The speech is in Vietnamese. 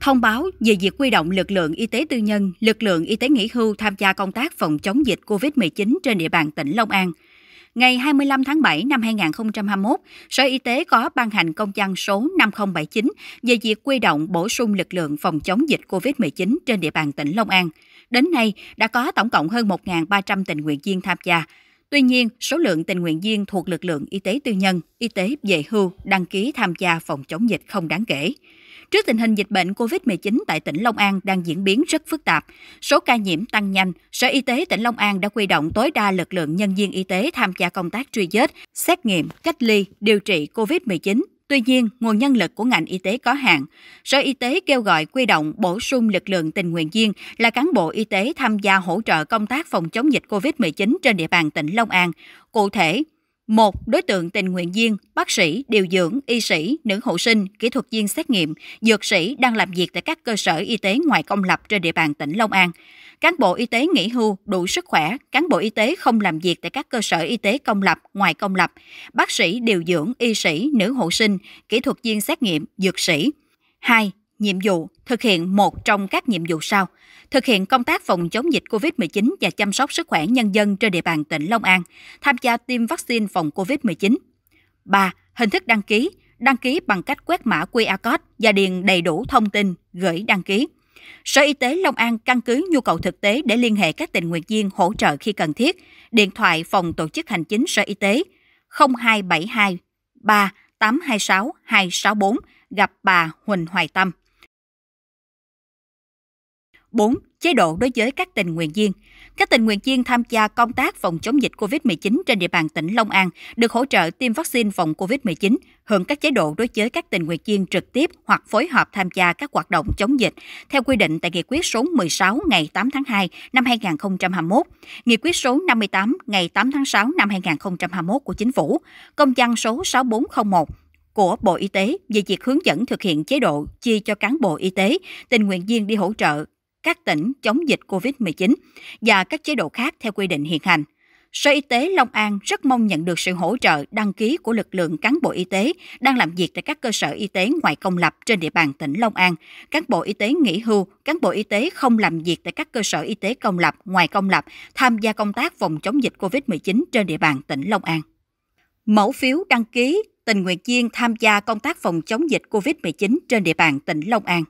thông báo về việc quy động lực lượng y tế tư nhân, lực lượng y tế nghỉ hưu tham gia công tác phòng chống dịch COVID-19 trên địa bàn tỉnh Long An. Ngày 25 tháng 7 năm 2021, Sở Y tế có ban hành công văn số 5079 về việc quy động bổ sung lực lượng phòng chống dịch COVID-19 trên địa bàn tỉnh Long An. Đến nay, đã có tổng cộng hơn 1.300 tình nguyện viên tham gia. Tuy nhiên, số lượng tình nguyện viên thuộc lực lượng y tế tư nhân, y tế về hưu đăng ký tham gia phòng chống dịch không đáng kể. Trước tình hình dịch bệnh COVID-19 tại tỉnh Long An đang diễn biến rất phức tạp, số ca nhiễm tăng nhanh, Sở Y tế tỉnh Long An đã quy động tối đa lực lượng nhân viên y tế tham gia công tác truy vết, xét nghiệm, cách ly, điều trị COVID-19 Tuy nhiên, nguồn nhân lực của ngành y tế có hạn. Sở Y tế kêu gọi quy động bổ sung lực lượng tình nguyện viên là cán bộ y tế tham gia hỗ trợ công tác phòng chống dịch COVID-19 trên địa bàn tỉnh Long An. Cụ thể, một Đối tượng tình nguyện viên, bác sĩ, điều dưỡng, y sĩ, nữ hộ sinh, kỹ thuật viên xét nghiệm, dược sĩ đang làm việc tại các cơ sở y tế ngoài công lập trên địa bàn tỉnh Long An. Cán bộ y tế nghỉ hưu, đủ sức khỏe, cán bộ y tế không làm việc tại các cơ sở y tế công lập, ngoài công lập, bác sĩ, điều dưỡng, y sĩ, nữ hộ sinh, kỹ thuật viên xét nghiệm, dược sĩ. 2 nhiệm vụ thực hiện một trong các nhiệm vụ sau: thực hiện công tác phòng chống dịch COVID-19 và chăm sóc sức khỏe nhân dân trên địa bàn tỉnh Long An, tham gia tiêm vaccine phòng COVID-19. 3. Hình thức đăng ký đăng ký bằng cách quét mã QR code và điền đầy đủ thông tin gửi đăng ký. Sở Y tế Long An căn cứ nhu cầu thực tế để liên hệ các tình nguyện viên hỗ trợ khi cần thiết. Điện thoại phòng tổ chức hành chính Sở Y tế 0272 3826 264 gặp bà Huỳnh Hoài Tâm. 4. Chế độ đối với các tình nguyện viên. Các tình nguyện viên tham gia công tác phòng chống dịch COVID-19 trên địa bàn tỉnh Long An được hỗ trợ tiêm vaccine phòng COVID-19, hưởng các chế độ đối với các tình nguyện viên trực tiếp hoặc phối hợp tham gia các hoạt động chống dịch, theo quy định tại Nghị quyết số 16 ngày 8 tháng 2 năm 2021, Nghị quyết số 58 ngày 8 tháng 6 năm 2021 của Chính phủ, Công văn số 6401 của Bộ Y tế về việc hướng dẫn thực hiện chế độ chi cho cán bộ y tế, tình nguyện viên đi hỗ trợ các tỉnh chống dịch COVID-19 và các chế độ khác theo quy định hiện hành. Sở Y tế Long An rất mong nhận được sự hỗ trợ đăng ký của lực lượng cán bộ y tế đang làm việc tại các cơ sở y tế ngoài công lập trên địa bàn tỉnh Long An, cán bộ y tế nghỉ hưu, cán bộ y tế không làm việc tại các cơ sở y tế công lập ngoài công lập tham gia công tác phòng chống dịch COVID-19 trên địa bàn tỉnh Long An. Mẫu phiếu đăng ký tình nguyện viên tham gia công tác phòng chống dịch COVID-19 trên địa bàn tỉnh Long An.